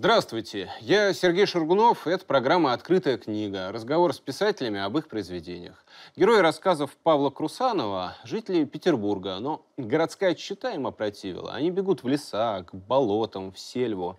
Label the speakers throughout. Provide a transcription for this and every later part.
Speaker 1: Здравствуйте, я Сергей Шаргунов, это программа «Открытая книга», разговор с писателями об их произведениях. Герои рассказов Павла Крусанова – жители Петербурга, но городская чита им опротивила. Они бегут в леса, к болотам, в сельву.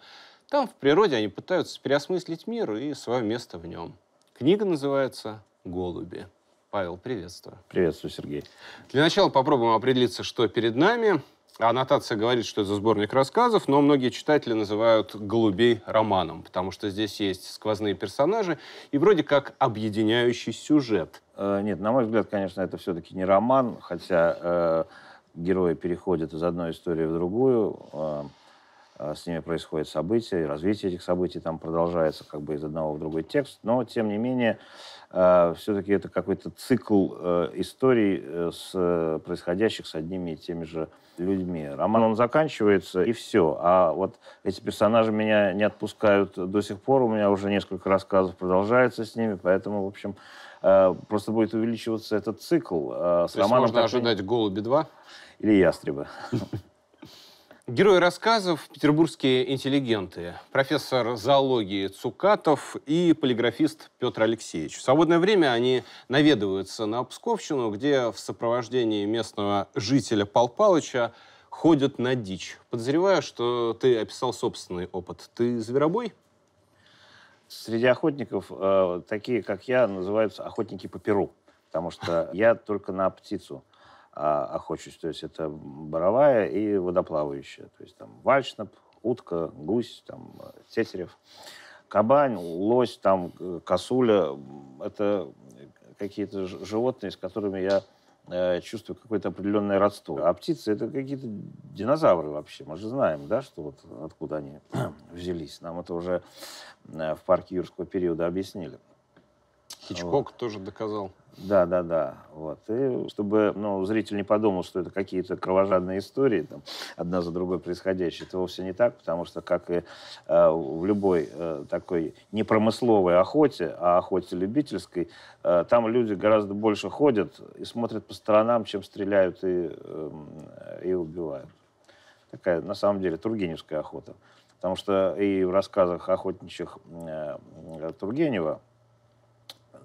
Speaker 1: Там, в природе, они пытаются переосмыслить мир и свое место в нем. Книга называется «Голуби». Павел, приветствую. Приветствую, Сергей. Для начала попробуем определиться, что перед нами – Аннотация говорит, что это сборник рассказов, но многие читатели называют «Голубей» романом, потому что здесь есть сквозные персонажи и вроде как
Speaker 2: объединяющий сюжет. Э, нет, на мой взгляд, конечно, это все-таки не роман, хотя э, герои переходят из одной истории в другую. Э, а, с ними происходят события, и развитие этих событий там продолжается как бы из одного в другой текст, но тем не менее а, все-таки это какой-то цикл э, историй э, с э, происходящих с одними и теми же людьми. Роман, он заканчивается, и все. А вот эти персонажи меня не отпускают до сих пор, у меня уже несколько рассказов продолжается с ними, поэтому, в общем, просто будет увеличиваться этот цикл. С То есть можно ожидать
Speaker 1: «Голуби 2»?
Speaker 2: Или ястребы.
Speaker 1: Герои рассказов – петербургские интеллигенты, профессор зоологии Цукатов и полиграфист Петр Алексеевич. В свободное время они наведываются на Псковщину, где в сопровождении местного жителя Пал Палыча ходят на дичь. Подозреваю, что ты описал
Speaker 2: собственный опыт. Ты зверобой? Среди охотников э, такие, как я, называются охотники по перу, потому что я только на птицу – а, охочусь. А то есть это боровая и водоплавающая. То есть там вальшнап, утка, гусь, там, э, тетерев, кабань, лось, там, э, косуля. Это какие-то животные, с которыми я э, чувствую какое-то определенное родство. А птицы — это какие-то динозавры вообще. Мы же знаем, да, что вот откуда они взялись. Нам это уже э, в парке юрского периода объяснили. Хичкок
Speaker 1: вот. тоже доказал.
Speaker 2: Да, да, да. Вот. И чтобы ну, зритель не подумал, что это какие-то кровожадные истории, там, одна за другой происходящие. Это вовсе не так, потому что, как и э, в любой э, такой непромысловой охоте, а охоте любительской, э, там люди гораздо больше ходят и смотрят по сторонам, чем стреляют и, э, и убивают. Такая, на самом деле, тургеневская охота. Потому что и в рассказах охотничьих э, Тургенева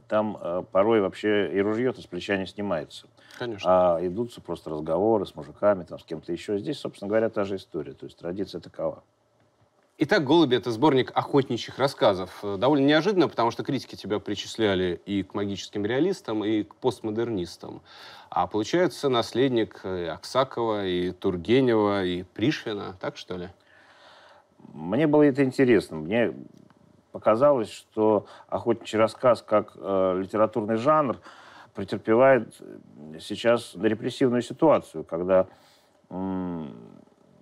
Speaker 2: там э, порой вообще и ружье-то с плеча не снимается. Конечно. А идутся просто разговоры с мужиками, там, с кем-то еще. Здесь, собственно говоря, та же история. То есть традиция такова.
Speaker 1: Итак, «Голуби» — это сборник охотничьих рассказов. Э, довольно неожиданно, потому что критики тебя причисляли и к магическим реалистам, и к постмодернистам. А получается наследник
Speaker 2: и э, Аксакова, и Тургенева, и Пришвина, так что ли? Мне было это интересно. Мне показалось, что охотничий рассказ как э, литературный жанр претерпевает э, сейчас репрессивную ситуацию, когда... Э,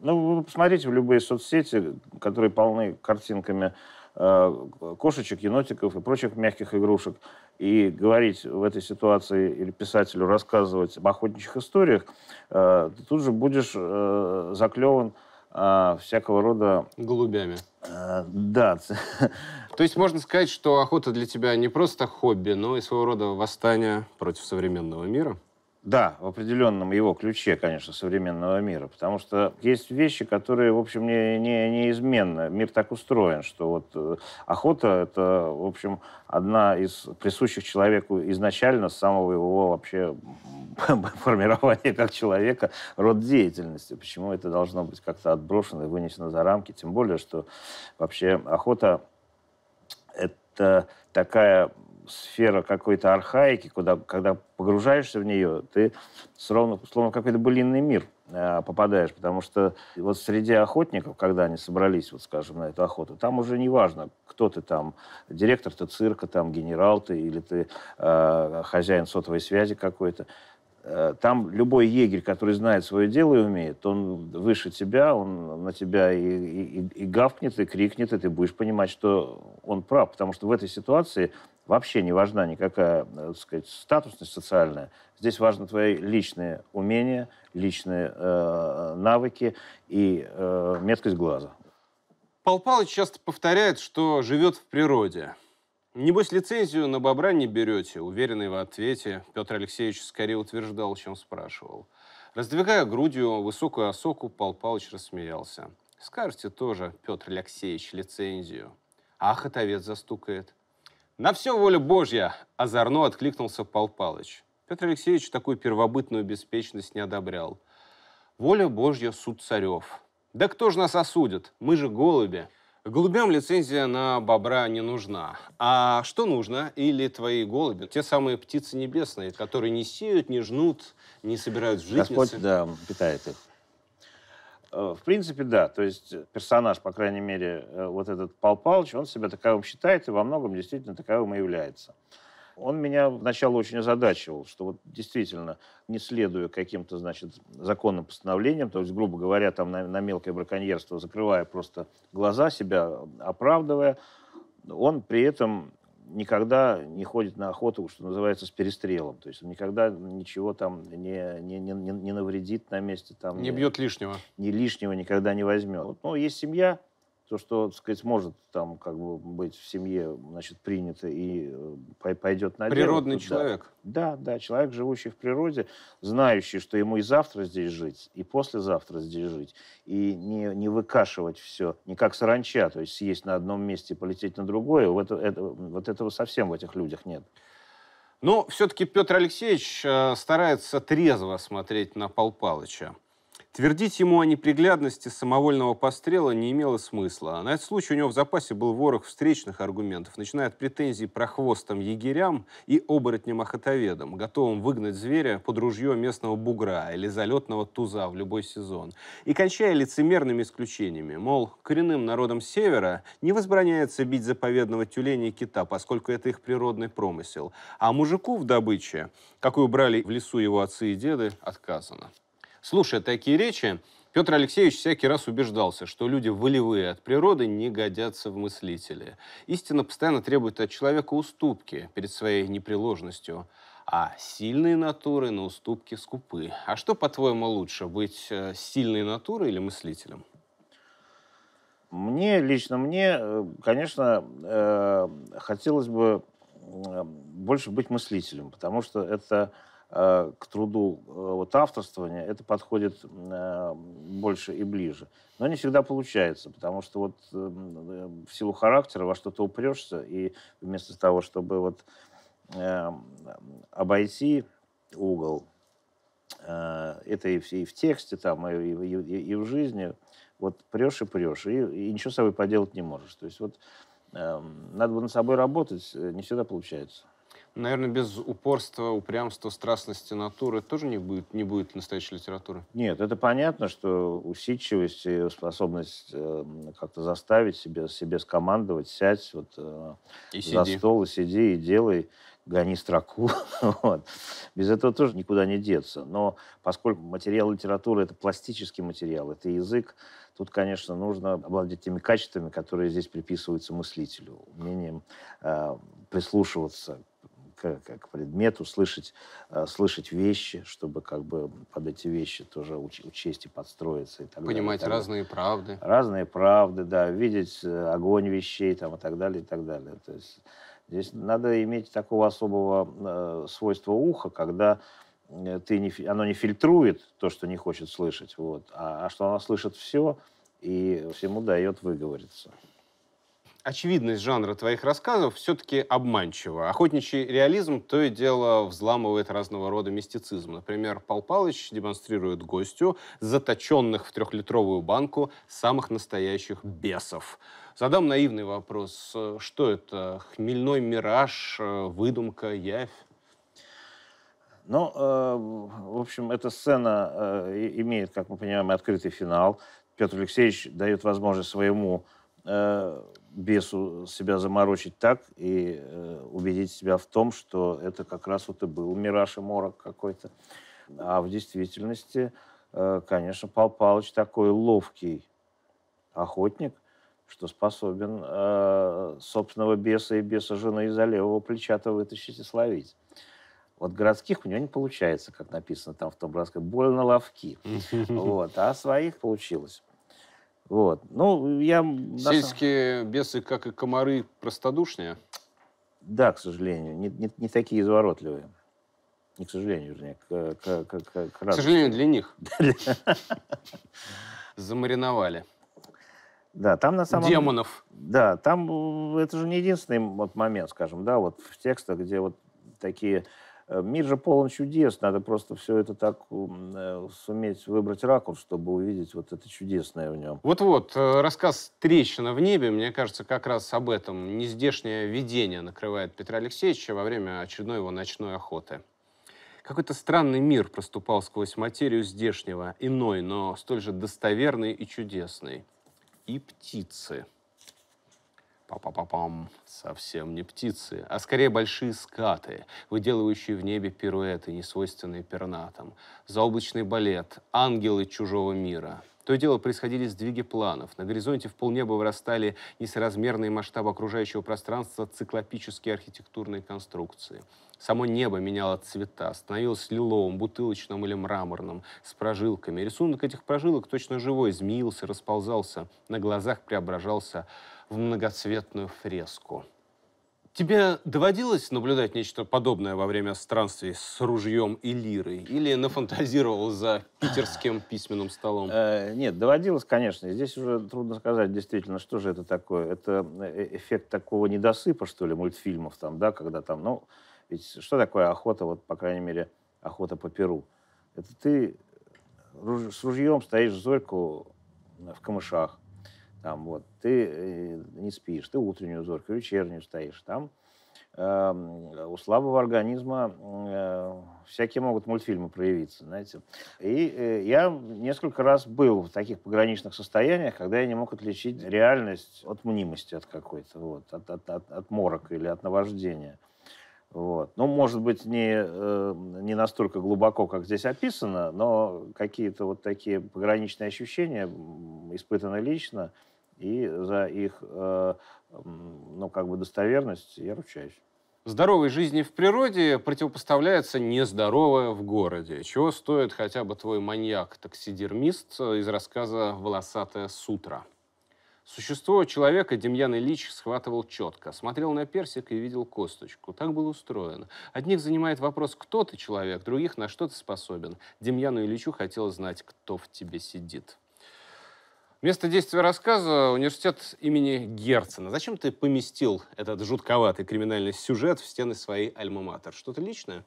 Speaker 2: ну, вы посмотрите в любые соцсети, которые полны картинками э, кошечек, енотиков и прочих мягких игрушек, и говорить в этой ситуации или писателю рассказывать об охотничьих историях, э, ты тут же будешь э, заклеван а, всякого рода... Голубями. А, да. То есть можно сказать, что охота для тебя не просто хобби, но и своего
Speaker 1: рода восстание против современного мира?
Speaker 2: Да, в определенном его ключе, конечно, современного мира, потому что есть вещи, которые, в общем, не, не, неизменны. Мир так устроен, что вот э, охота — это, в общем, одна из присущих человеку изначально с самого его вообще формирования как человека род деятельности. Почему это должно быть как-то отброшено и вынесено за рамки? Тем более, что вообще охота — это такая сфера какой-то архаики, куда, когда погружаешься в нее, ты словно, словно какой-то былинный мир э, попадаешь, потому что вот среди охотников, когда они собрались, вот скажем, на эту охоту, там уже не важно, кто ты там, директор ты цирка, там генерал ты или ты э, хозяин сотовой связи какой-то, э, там любой егерь, который знает свое дело и умеет, он выше тебя, он на тебя и, и, и гавкнет, и крикнет, и ты будешь понимать, что он прав. Потому что в этой ситуации вообще не важна никакая, э, так сказать, статусность социальная. Здесь важны твои личные умения, личные э, навыки и э, меткость глаза.
Speaker 1: Пал Палыч часто повторяет, что живет в природе. Небось, лицензию на бобра не берете, уверенный в ответе, Петр Алексеевич скорее утверждал, чем спрашивал. Раздвигая грудью высокую осоку, Пал Палыч рассмеялся. Скажете тоже, Петр Алексеевич, лицензию. Ах, отовец застукает. На все воля Божья! Озорно откликнулся Пал Палыч. Петр Алексеевич такую первобытную беспечность не одобрял. Воля Божья суд царев. Да кто же нас осудит? Мы же голуби. Голубям лицензия на бобра не нужна. А что нужно? Или твои голуби? Те самые птицы небесные, которые не сеют, не жнут, не собирают в житницы. Господь,
Speaker 2: да, питает их. Э, в принципе, да. То есть э, персонаж, по крайней мере, э, вот этот Пал Палыч, он себя таковым считает и во многом действительно таковым и является. Он меня вначале очень озадачивал, что вот действительно, не следуя каким-то, значит, законным постановлениям, то есть, грубо говоря, там на, на мелкое браконьерство, закрывая просто глаза себя, оправдывая, он при этом никогда не ходит на охоту, что называется, с перестрелом. То есть он никогда ничего там не, не, не, не навредит на месте. Там, не, не
Speaker 1: бьет лишнего.
Speaker 2: Не лишнего никогда не возьмет. Вот, ну, есть семья, то, что, так сказать, может там как бы быть в семье, значит, принято и э, пойдет на Природный дело, человек. Да. да, да, человек, живущий в природе, знающий, что ему и завтра здесь жить, и послезавтра здесь жить, и не, не выкашивать все, не как саранча, то есть съесть на одном месте и полететь на другое, вот, это, вот этого совсем в этих людях нет. Но ну, все-таки Петр
Speaker 1: Алексеевич э, старается трезво смотреть на Пал Палыча. Твердить ему о неприглядности самовольного пострела не имело смысла. На этот случай у него в запасе был ворох встречных аргументов, начиная от претензий прохвостам егерям и оборотням-охотоведам, готовым выгнать зверя под ружье местного бугра или залетного туза в любой сезон, и кончая лицемерными исключениями, мол, коренным народам Севера не возбраняется бить заповедного тюленя и кита, поскольку это их природный промысел, а мужику в добыче, какую брали в лесу его отцы и деды, отказано. Слушая такие речи, Петр Алексеевич всякий раз убеждался, что люди волевые от природы не годятся в мыслители. Истина постоянно требует от человека уступки перед своей непреложностью, а сильные натуры на уступки скупы. А что, по-твоему,
Speaker 2: лучше, быть э, сильной натурой или мыслителем? Мне, лично мне, э, конечно, э, хотелось бы больше быть мыслителем, потому что это Э, к труду э, вот, авторствования это подходит э, больше и ближе. Но не всегда получается, потому что вот эм, в силу характера во что-то упрешься, и вместо того, чтобы вот эм, обойти угол, это и в, и в тексте, там, и, и, и, и в жизни, вот прешь и прешь, и, и ничего с собой поделать не можешь. То есть вот эм, надо бы над собой работать, не всегда получается.
Speaker 1: Наверное, без упорства, упрямства, страстности натуры тоже не будет, не будет настоящей литературы.
Speaker 2: Нет, это понятно, что усидчивость и способность э, как-то заставить себя, себе скомандовать, сядь вот, э, и за сиди. стол и сиди и делай, гони строку. вот. Без этого тоже никуда не деться. Но поскольку материал литературы — это пластический материал, это язык, Тут, конечно, нужно обладать теми качествами, которые здесь приписываются мыслителю, умением э, прислушиваться Э, как предмет, услышать, э, слышать вещи, чтобы как бы под эти вещи тоже учесть и подстроиться. И так Понимать далее, разные
Speaker 1: так далее. правды. Разные
Speaker 2: правды, да, видеть э, огонь вещей там, и так далее, и так далее. То есть здесь надо иметь такого особого э, свойства уха, когда ты не, оно не фильтрует то, что не хочет слышать, вот, а, а что оно слышит все и всему дает выговориться очевидность жанра твоих рассказов все-таки обманчива. Охотничий
Speaker 1: реализм то и дело взламывает разного рода мистицизм. Например, Пал Палыч демонстрирует гостю заточенных в трехлитровую банку самых настоящих бесов. Задам наивный вопрос. Э, что это? Хмельной мираж, э, выдумка, явь?
Speaker 2: Ну, э, в общем, эта сцена э, имеет, как мы понимаем, открытый финал. Петр Алексеевич дает возможность своему э, бесу себя заморочить так и э, убедить себя в том, что это как раз вот и был мираж и морок какой-то. А в действительности, э, конечно, Пал Палыч такой ловкий охотник, что способен э, собственного беса и беса жены из-за левого плеча-то вытащить и словить. Вот городских у него не получается, как написано там в том рассказе, больно ловки. Вот, а своих получилось. Вот. Ну, я... Сельские
Speaker 1: бесы, как и комары, простодушнее?
Speaker 2: Да, к сожалению. Не, не, не такие изворотливые. Не к сожалению, вернее, к, к, к, к, к, к сожалению, для
Speaker 1: них. Замариновали.
Speaker 2: Да, там на самом Демонов. Да, там э, это же не единственный вот момент, скажем, да, вот в текстах, где вот такие Э, мир же полон чудес, надо просто все это так э, суметь выбрать ракурс, чтобы увидеть вот это чудесное в нем.
Speaker 1: Вот-вот, э, рассказ «Трещина в небе», мне кажется, как раз об этом. Нездешнее видение накрывает Петра Алексеевича во время очередной его ночной охоты. Какой-то странный мир проступал сквозь материю здешнего, иной, но столь же достоверный и чудесный. И птицы — Па-па-па-пам. Совсем не птицы, а скорее большие скаты, выделывающие в небе пируэты, несвойственные пернатам. Заоблачный балет, ангелы чужого мира. То и дело происходили сдвиги планов. На горизонте в полнеба вырастали несоразмерные масштабы окружающего пространства циклопические архитектурные конструкции. Само небо меняло цвета, становилось лиловым, бутылочным или мраморным, с прожилками. Рисунок этих прожилок точно живой, змеился, расползался, на глазах преображался в многоцветную фреску. Тебе доводилось наблюдать нечто подобное во время странствий с ружьем и лирой? Или нафантазировал за
Speaker 2: питерским письменным столом? Э, нет, доводилось, конечно. Здесь уже трудно сказать действительно, что же это такое. Это э, эффект такого недосыпа, что ли, мультфильмов там, да, когда там, ну, ведь что такое охота, вот, по крайней мере, охота по Перу? Это ты э, с ружьем стоишь в зорьку э, в камышах, там вот ты э, не спишь, ты утреннюю зорку, вечернюю стоишь, там э, у слабого организма э, всякие могут мультфильмы проявиться, знаете. И э, я несколько раз был в таких пограничных состояниях, когда я не мог отличить реальность от мнимости от какой-то, вот, от, от, от, от морока или от наваждения. Вот. Ну, может быть, не, э, не настолько глубоко, как здесь описано, но какие-то вот такие пограничные ощущения испытаны лично и за их э, ну, как бы достоверность я ручаюсь.
Speaker 1: Здоровой жизни в природе противопоставляется нездоровая в городе. Чего стоит хотя бы твой маньяк-таксидермист э, из рассказа «Волосатая сутра». Существо человека Демьян Ильич схватывал четко. Смотрел на персик и видел косточку. Так было устроено. Одних занимает вопрос, кто ты человек, других, на что ты способен. Демьяну Ильичу хотелось знать, кто в тебе сидит. Место действия рассказа — университет имени Герцена. Зачем ты поместил этот жутковатый криминальный сюжет в стены своей альма-матер? Что-то личное?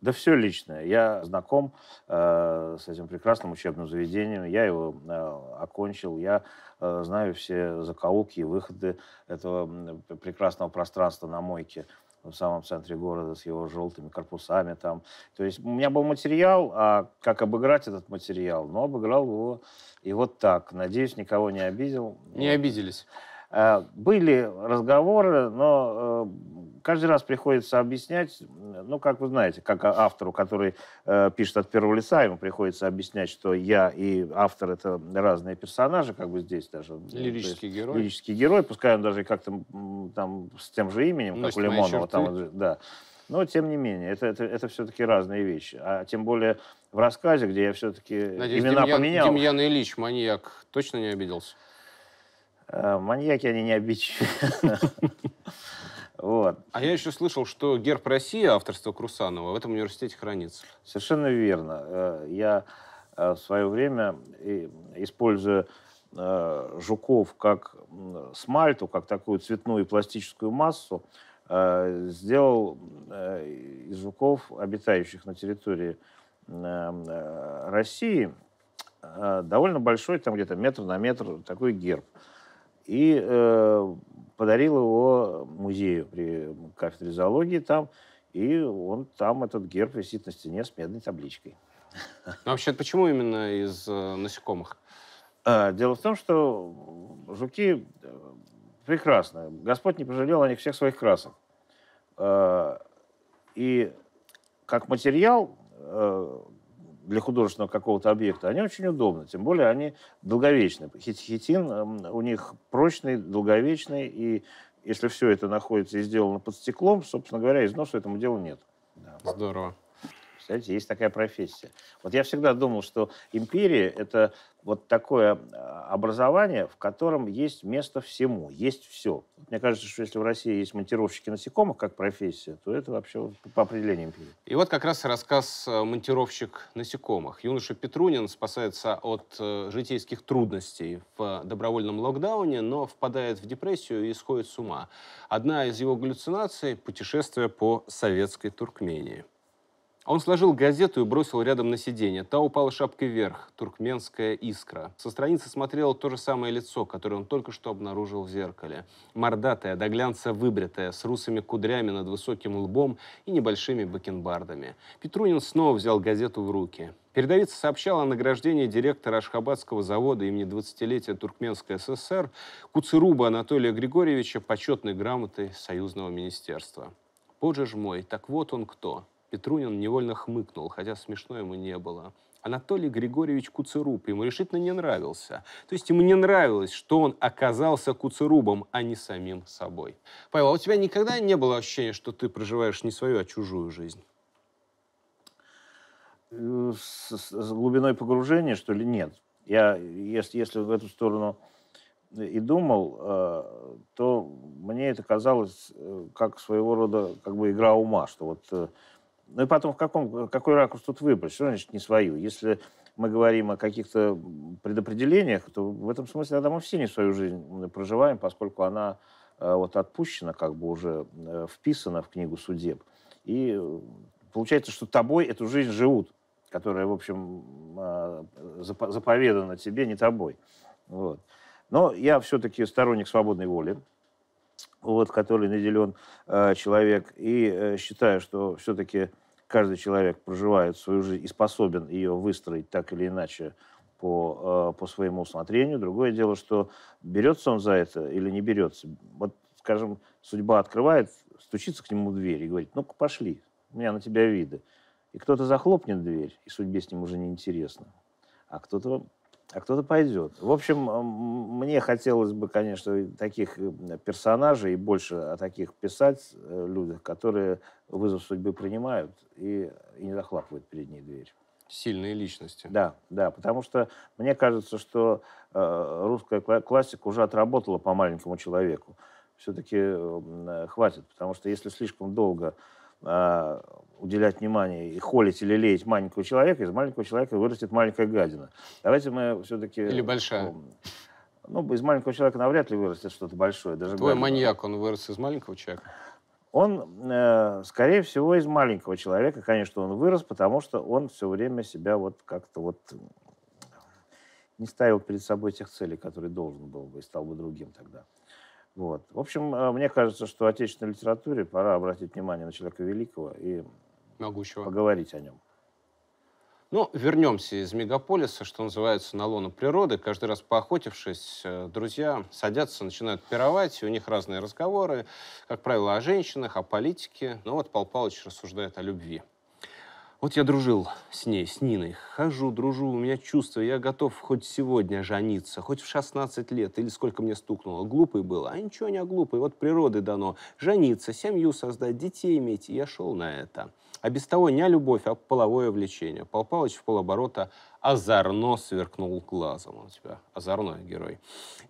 Speaker 2: Да все личное. Я знаком э, с этим прекрасным учебным заведением. Я его э, окончил. Я э, знаю все закоулки и выходы этого прекрасного пространства на мойке в самом центре города с его желтыми корпусами там. То есть у меня был материал, а как обыграть этот материал? но ну, обыграл его и вот так. Надеюсь, никого не обидел. Не обиделись. Э, были разговоры, но э, каждый раз приходится объяснять, ну, как вы знаете, как а, автору, который э, пишет от первого лица, ему приходится объяснять, что я и автор — это разные персонажи, как бы здесь даже. Лирический есть, герой. Лирический герой, пускай он даже как-то там с тем же именем, Носит как у Лимонова. Там, да. Но, тем не менее, это, это, это все-таки разные вещи. А тем более в рассказе, где я все-таки Надеюсь, имена Демьян, поменял.
Speaker 1: Демьян Ильич, маньяк, точно не обиделся?
Speaker 2: Э, маньяки, они не обидчивы.
Speaker 1: Вот. А я еще слышал, что герб России, авторство Крусанова, в этом университете хранится.
Speaker 2: Совершенно верно. Э, я э, в свое время, используя э, жуков как смальту, как такую цветную пластическую массу, сделал из жуков, обитающих на территории России, довольно большой, там где-то метр на метр такой герб и э, подарил его музею при кафедре зоологии там, и он там этот герб висит на стене с медной табличкой. Но ну, вообще, почему именно из э, насекомых? Э, дело в том, что жуки э, прекрасны. Господь не пожалел о них всех своих красок. Э, и как материал, э, для художественного какого-то объекта, они очень удобны. Тем более они долговечны. Хитин эм, у них прочный, долговечный. И если все это находится и сделано под стеклом, собственно говоря, износа этому делу нет. Да. Здорово. Представляете, есть такая профессия. Вот я всегда думал, что империя — это вот такое э, образование, в котором есть место всему, есть все. Мне кажется, что если в России есть монтировщики насекомых как профессия, то это вообще по определению империи.
Speaker 1: И вот как раз рассказ э, «Монтировщик насекомых». Юноша Петрунин спасается от э, житейских трудностей в добровольном локдауне, но впадает в депрессию и сходит с ума. Одна из его галлюцинаций — путешествие по советской Туркмении. Он сложил газету и бросил рядом на сиденье. Та упала шапкой вверх. Туркменская искра. Со страницы смотрело то же самое лицо, которое он только что обнаружил в зеркале. Мордатая, до глянца выбритая, с русыми кудрями над высоким лбом и небольшими бакенбардами. Петрунин снова взял газету в руки. Передовица сообщала о награждении директора Ашхабадского завода имени 20-летия Туркменской ССР Куцеруба Анатолия Григорьевича почетной грамотой Союзного министерства. Боже ж мой, так вот он кто. Петрунин невольно хмыкнул, хотя смешно ему не было. Анатолий Григорьевич Куцеруб ему решительно не нравился. То есть ему не нравилось, что он оказался Куцерубом, а не самим собой. Павел, а у тебя никогда не было ощущения, что ты
Speaker 2: проживаешь не свою, а чужую жизнь? Э, с, с глубиной погружения, что ли, нет. Я, если, если в эту сторону и думал, э, то мне это казалось э, как своего рода как бы игра ума, что вот ну и потом, в каком, какой ракурс тут выбрать? Что значит не свою? Если мы говорим о каких-то предопределениях, то в этом смысле тогда мы все не свою жизнь проживаем, поскольку она э, вот отпущена, как бы уже э, вписана в книгу судеб. И э, получается, что тобой эту жизнь живут, которая, в общем, а, заповедана тебе, не тобой. Вот. Но я все-таки сторонник свободной воли, вот, который наделен э, человек, и э, считаю, что все-таки каждый человек проживает свою жизнь и способен ее выстроить так или иначе по, э, по своему усмотрению. Другое дело, что берется он за это или не берется. Вот, скажем, судьба открывает, стучится к нему в дверь и говорит, ну-ка пошли, у меня на тебя виды. И кто-то захлопнет дверь, и судьбе с ним уже не интересно. А кто-то а кто-то пойдет. В общем, мне хотелось бы, конечно, таких э, персонажей и больше о таких писать э, людях, которые вызов судьбы принимают и, и не захлапывают передней дверь. Сильные личности. Да, да, потому что мне кажется, что э, русская классика уже отработала по маленькому человеку. Все-таки хватит, потому что если слишком долго а, уделять внимание и холить или леять маленького человека, из маленького человека вырастет маленькая гадина. Давайте мы все-таки... Или большая. Эм, ну, из маленького человека навряд ли вырастет что-то большое. Даже Твой гадина. маньяк, он вырос из маленького человека? Он, э, скорее всего, из маленького человека, конечно, он вырос, потому что он все время себя вот как-то вот не ставил перед собой тех целей, которые должен был бы и стал бы другим тогда. Вот. В общем, э, мне кажется, что в отечественной литературе пора обратить внимание на человека великого и Могучего. поговорить о нем. Ну, вернемся
Speaker 1: из мегаполиса, что называется, на лону природы. Каждый раз поохотившись, э, друзья садятся, начинают пировать, и у них разные разговоры, как правило, о женщинах, о политике. Но ну вот Пал Палыч рассуждает о любви. Вот я дружил с ней, с Ниной. Хожу, дружу, у меня чувство, я готов хоть сегодня жениться, хоть в 16 лет, или сколько мне стукнуло. Глупый был, а ничего не глупый, вот природы дано. Жениться, семью создать, детей иметь, и я шел на это а без того не любовь, а половое влечение. Пал Палыч в полоборота озорно сверкнул глазом. Он у тебя озорной герой.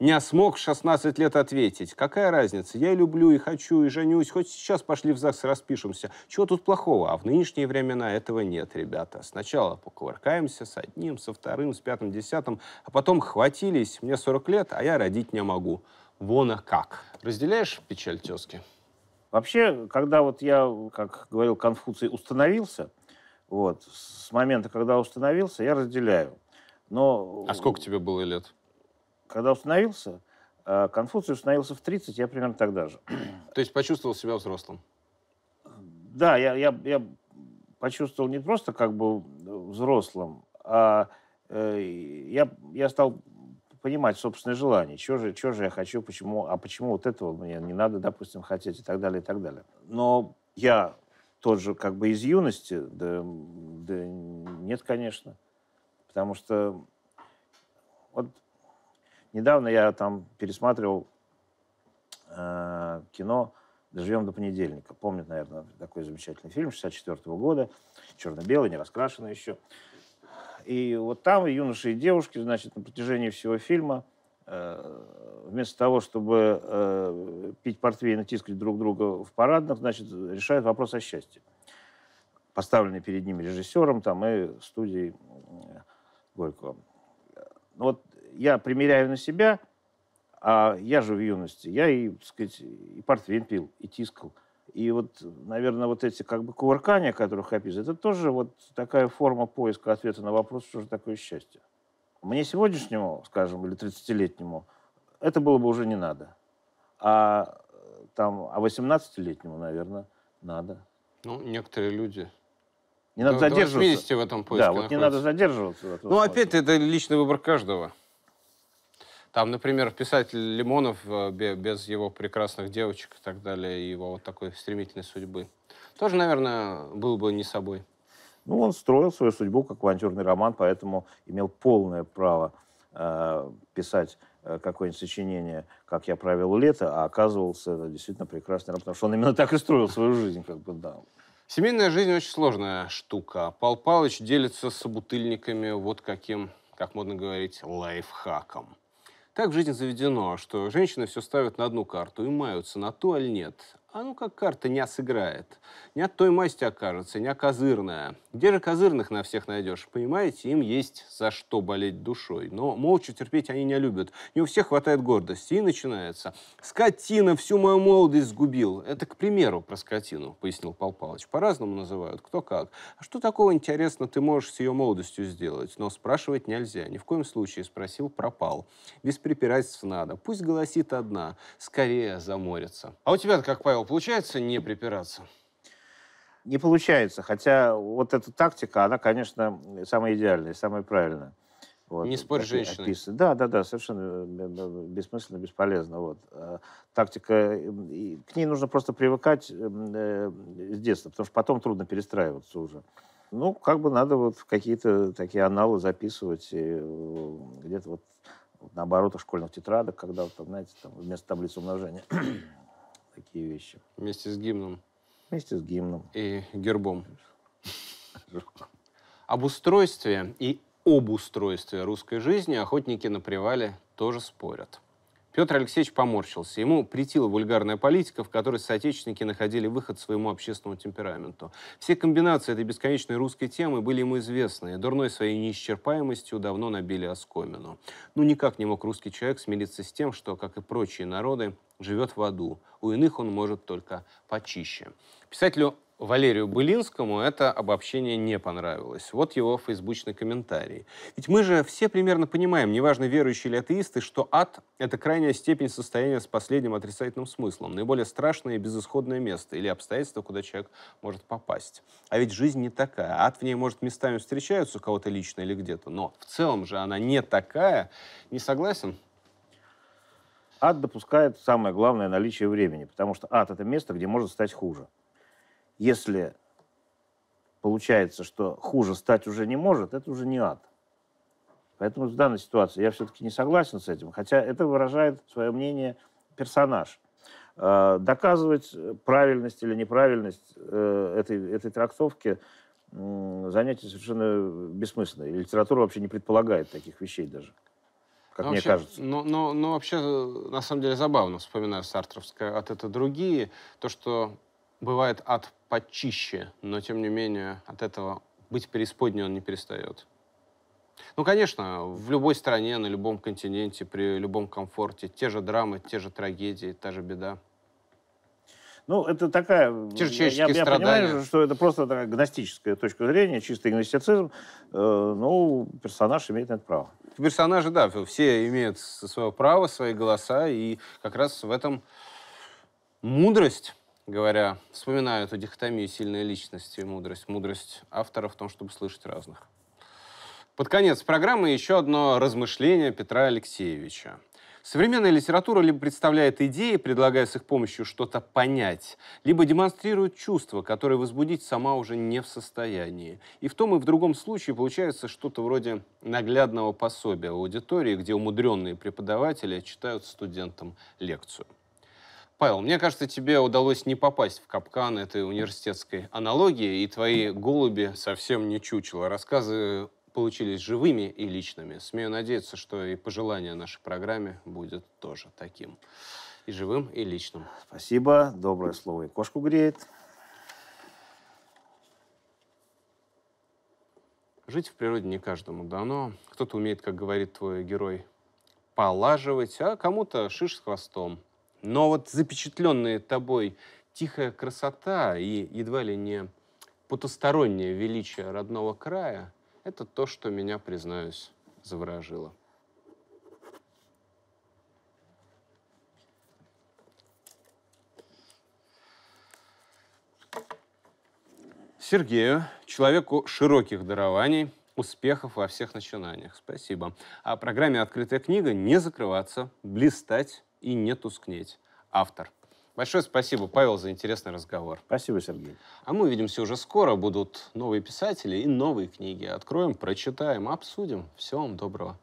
Speaker 1: Не смог в 16 лет ответить. Какая разница? Я и люблю, и хочу, и женюсь. Хоть сейчас пошли в ЗАГС распишемся. Чего тут плохого? А в нынешние времена этого нет, ребята. Сначала покувыркаемся с одним, со вторым, с пятым, десятым, а потом хватились. Мне 40 лет, а я родить не могу.
Speaker 2: Вон а как. Разделяешь печаль тезки? Вообще, когда вот я, как говорил Конфуций, установился, вот, с момента, когда установился, я разделяю. Но... А сколько тебе было лет? Когда установился, э, Конфуций установился в 30, я примерно тогда же. То есть почувствовал себя взрослым? Да, я, я, я почувствовал не просто как бы взрослым, а э, я, я стал понимать собственные желания, чего же, чего же я хочу, почему, а почему вот этого мне не надо, допустим, хотеть и так далее, и так далее. Но я тот же как бы из юности, да, да нет, конечно, потому что вот недавно я там пересматривал э, кино «Доживем до понедельника». помнит, наверное, такой замечательный фильм 64 года, черно-белый, не раскрашенный еще. И вот там юноши, и девушки, значит, на протяжении всего фильма, э, вместо того, чтобы э, пить портвейн и тискать друг друга в парадных, значит, решают вопрос о счастье, поставленный перед ними режиссером там, и студией э, Горького. Ну вот я примеряю на себя, а я же в юности, я и, так сказать, и портвейн пил, и тискал – и вот, наверное, вот эти как бы кувыркания, о которых Хапиз, это тоже вот такая форма поиска ответа на вопрос, что же такое счастье. Мне сегодняшнему, скажем, или 30-летнему, это было бы уже не надо. А э, там, а 18-летнему, наверное, надо.
Speaker 1: Ну, некоторые люди
Speaker 2: не надо ну, до, задерживаться. До в этом поиске. Да, вот находится. не надо задерживаться. Ну, опять
Speaker 1: это личный выбор каждого. Там, например, писатель Лимонов э, без его прекрасных девочек и так далее, его вот такой стремительной судьбы. Тоже, наверное, был бы не собой.
Speaker 2: Ну, он строил свою судьбу как авантюрный роман, поэтому имел полное право э, писать э, какое-нибудь сочинение, как я провел лето, а оказывался это действительно прекрасный роман, потому что он именно так и строил свою жизнь, как бы, да.
Speaker 1: Семейная жизнь очень сложная штука. Пал Палыч делится с бутыльниками вот каким, как модно говорить, лайфхаком. Так в жизни заведено, что женщины все ставят на одну карту и маются, на ту аль нет. А ну как карта не сыграет. Не от той масти окажется, не козырная. Где же козырных на всех найдешь? Понимаете, им есть за что болеть душой. Но молча терпеть они не любят. Не у всех хватает гордости. И начинается. Скотина всю мою молодость сгубил. Это, к примеру, про скотину, пояснил Пал Палыч. По-разному называют, кто как. А что такого, интересно, ты можешь с ее молодостью сделать? Но спрашивать нельзя. Ни в коем случае спросил, пропал. Без препирательств надо. Пусть голосит
Speaker 2: одна. Скорее заморится.
Speaker 1: А у тебя как, Павел, Савва, получается не припираться?
Speaker 2: Не получается, хотя вот эта тактика, она, конечно, самая идеальная, самая правильная. Вот, не спорь с женщиной. Описаны. Да, да, да, совершенно э, э, бессмысленно, бесполезно. Вот. Э, тактика, эм, к ней нужно просто привыкать эм, с детства, потому что потом трудно перестраиваться уже. Ну, как бы надо вот какие-то такие аналы записывать где-то вот на оборотах школьных тетрадок, когда, вот, знаете, там, вместо таблицы умножения такие вещи. Вместе с гимном. Вместе с гимном.
Speaker 1: И гербом. Об устройстве и об устройстве русской жизни охотники на привале тоже спорят. Петр Алексеевич поморщился. Ему претила вульгарная политика, в которой соотечественники находили выход своему общественному темпераменту. Все комбинации этой бесконечной русской темы были ему известны, и дурной своей неисчерпаемостью давно набили оскомину. Ну, никак не мог русский человек смириться с тем, что, как и прочие народы, живет в аду. У иных он может только почище. Писателю Валерию Былинскому это обобщение не понравилось. Вот его фейсбучный комментарий. Ведь мы же все примерно понимаем, неважно верующие или атеисты, что ад — это крайняя степень состояния с последним отрицательным смыслом, наиболее страшное и безысходное место или обстоятельство, куда человек может попасть. А ведь жизнь не такая. Ад в ней, может, местами встречаются у кого-то лично или где-то,
Speaker 2: но в целом же она не такая. Не согласен? Ад допускает самое главное наличие времени, потому что ад — это место, где может стать хуже если получается, что хуже стать уже не может, это уже не ад. Поэтому в данной ситуации я все-таки не согласен с этим, хотя это выражает свое мнение персонаж. Э, доказывать э, правильность или неправильность э, этой, этой трактовки занятие совершенно бессмысленное. И литература вообще не предполагает таких вещей даже, как но ну, мне вообще, кажется.
Speaker 1: Но, ну, но, ну, но вообще, на самом деле, забавно, вспоминаю сартровское «От это другие», то, что бывает ад почище, но тем не менее от этого быть преисподней он не перестает. Ну, конечно, в любой стране, на любом континенте, при любом комфорте те же драмы, те же трагедии, та же беда.
Speaker 2: Ну, это такая... Те же я, я страдания. понимаю, что это просто такая гностическая точка зрения, чистый гностицизм. Э, ну, персонаж имеет на это право.
Speaker 1: Персонажи, да, все имеют свое право, свои голоса, и как раз в этом мудрость говоря, вспоминаю эту дихотомию сильная личности и мудрость. Мудрость автора в том, чтобы слышать разных. Под конец программы еще одно размышление Петра Алексеевича. Современная литература либо представляет идеи, предлагая с их помощью что-то понять, либо демонстрирует чувства, которые возбудить сама уже не в состоянии. И в том и в другом случае получается что-то вроде наглядного пособия у аудитории, где умудренные преподаватели читают студентам лекцию. Павел, мне кажется, тебе удалось не попасть в капкан этой университетской аналогии, и твои голуби совсем не чучело. Рассказы получились живыми и личными. Смею надеяться, что и пожелание нашей программе будет тоже таким.
Speaker 2: И живым, и личным. Спасибо. Доброе слово и кошку греет. Жить в природе не каждому
Speaker 1: дано. Кто-то умеет, как говорит твой герой, полаживать, а кому-то шиш с хвостом – но вот запечатленная тобой тихая красота и едва ли не потустороннее величие родного края — это то, что меня, признаюсь, заворожило. Сергею, человеку широких дарований, успехов во всех начинаниях. Спасибо. О а программе «Открытая книга» не закрываться, блистать и не тускнеть. Автор. Большое спасибо, Павел, за интересный разговор.
Speaker 2: Спасибо, Сергей.
Speaker 1: А мы увидимся уже скоро. Будут новые писатели и новые книги. Откроем, прочитаем, обсудим. Всего вам доброго.